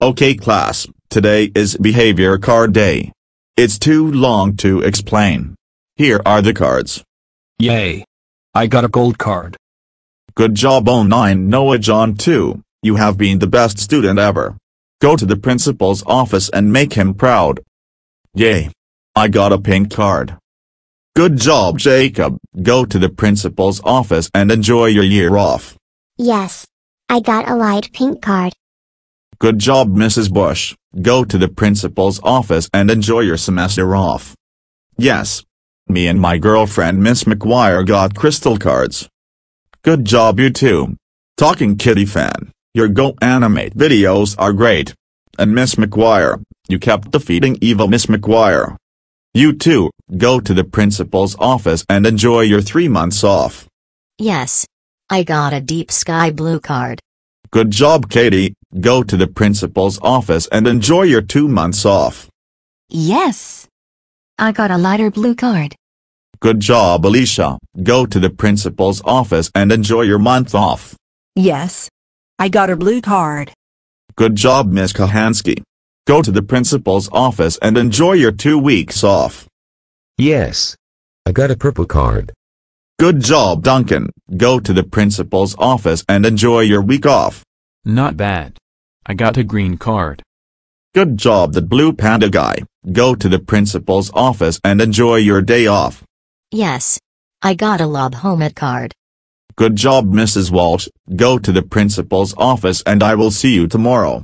Okay class, today is behavior card day. It's too long to explain. Here are the cards. Yay. I got a gold card. Good job 09 Noah John 2, you have been the best student ever. Go to the principal's office and make him proud. Yay. I got a pink card. Good job Jacob, go to the principal's office and enjoy your year off. Yes. I got a light pink card. Good job Mrs. Bush, go to the principal's office and enjoy your semester off. Yes. Me and my girlfriend Miss McGuire got crystal cards. Good job you two. Talking kitty fan, your Go Animate videos are great. And Miss McGuire, you kept defeating evil Miss McGuire. You too, go to the principal's office and enjoy your three months off. Yes. I got a deep sky blue card. Good job Katie, go to the principal's office and enjoy your two months off. Yes. I got a lighter blue card. Good job Alicia, go to the principal's office and enjoy your month off. Yes. I got a blue card. Good job Miss Kahansky. Go to the principal's office and enjoy your two weeks off. Yes. I got a purple card. Good job Duncan, go to the principal's office and enjoy your week off. Not bad. I got a green card. Good job the blue panda guy. Go to the principal's office and enjoy your day off. Yes. I got a lob home at card. Good job Mrs. Walsh. Go to the principal's office and I will see you tomorrow.